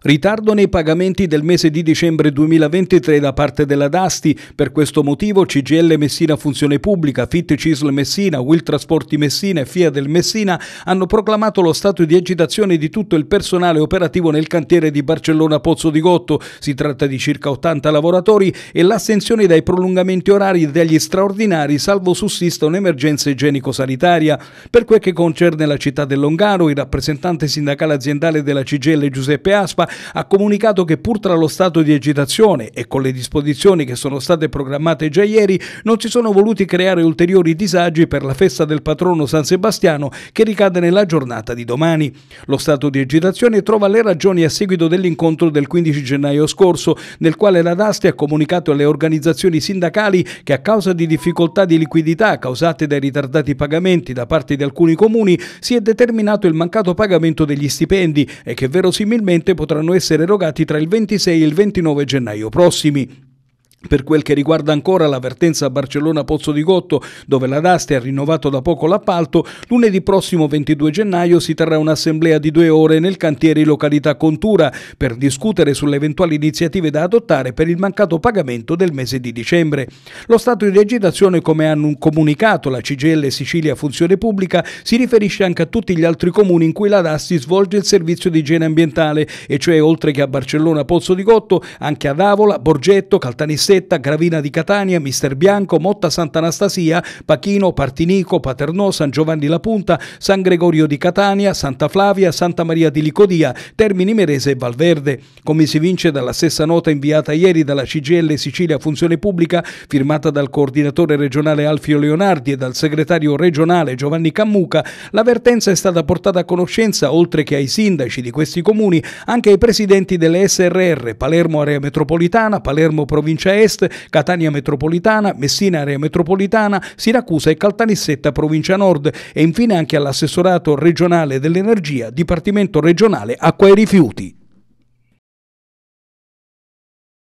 Ritardo nei pagamenti del mese di dicembre 2023 da parte della Dasti, per questo motivo CGL Messina Funzione Pubblica, FIT Cisl Messina, Will Trasporti Messina e FIA del Messina hanno proclamato lo stato di agitazione di tutto il personale operativo nel cantiere di Barcellona Pozzo di Gotto, si tratta di circa 80 lavoratori e l'assenzione dai prolungamenti orari degli straordinari salvo sussista un'emergenza igienico-sanitaria. Per quel che concerne la città del Longaro, il rappresentante sindacale aziendale della CGL Giuseppe Aspo ASPA ha comunicato che pur tra lo stato di agitazione e con le disposizioni che sono state programmate già ieri, non si sono voluti creare ulteriori disagi per la festa del patrono San Sebastiano che ricade nella giornata di domani. Lo stato di agitazione trova le ragioni a seguito dell'incontro del 15 gennaio scorso, nel quale la DASTE ha comunicato alle organizzazioni sindacali che a causa di difficoltà di liquidità causate dai ritardati pagamenti da parte di alcuni comuni si è determinato il mancato pagamento degli stipendi e che verosimilmente potrebbe potranno essere erogati tra il 26 e il 29 gennaio prossimi. Per quel che riguarda ancora l'avvertenza a Barcellona Pozzo di Gotto, dove la Daste ha rinnovato da poco l'appalto, lunedì prossimo 22 gennaio si terrà un'assemblea di due ore nel cantiere località Contura per discutere sulle eventuali iniziative da adottare per il mancato pagamento del mese di dicembre. Lo stato di agitazione, come hanno comunicato la CGL Sicilia Funzione Pubblica, si riferisce anche a tutti gli altri comuni in cui la Dasti svolge il servizio di igiene ambientale, e cioè oltre che a Barcellona Pozzo di Gotto, anche ad Avola, Borgetto, Caltanissetta, Rossetta, Gravina di Catania, Mister Bianco, Motta Sant'Anastasia, Pachino, Partinico, Paternò, San Giovanni La Punta, San Gregorio di Catania, Santa Flavia, Santa Maria di Licodia, Termini Merese e Valverde. Come si vince dalla stessa nota inviata ieri dalla CGL Sicilia Funzione Pubblica, firmata dal coordinatore regionale Alfio Leonardi e dal segretario regionale Giovanni Cammuca, l'avvertenza è stata portata a conoscenza, oltre che ai sindaci di questi comuni, anche ai presidenti delle SRR Palermo Area Metropolitana, Palermo Provincia Est, Catania Metropolitana, Messina Area Metropolitana, Siracusa e Caltanissetta Provincia Nord e infine anche all'assessorato regionale dell'energia, Dipartimento regionale acqua e rifiuti.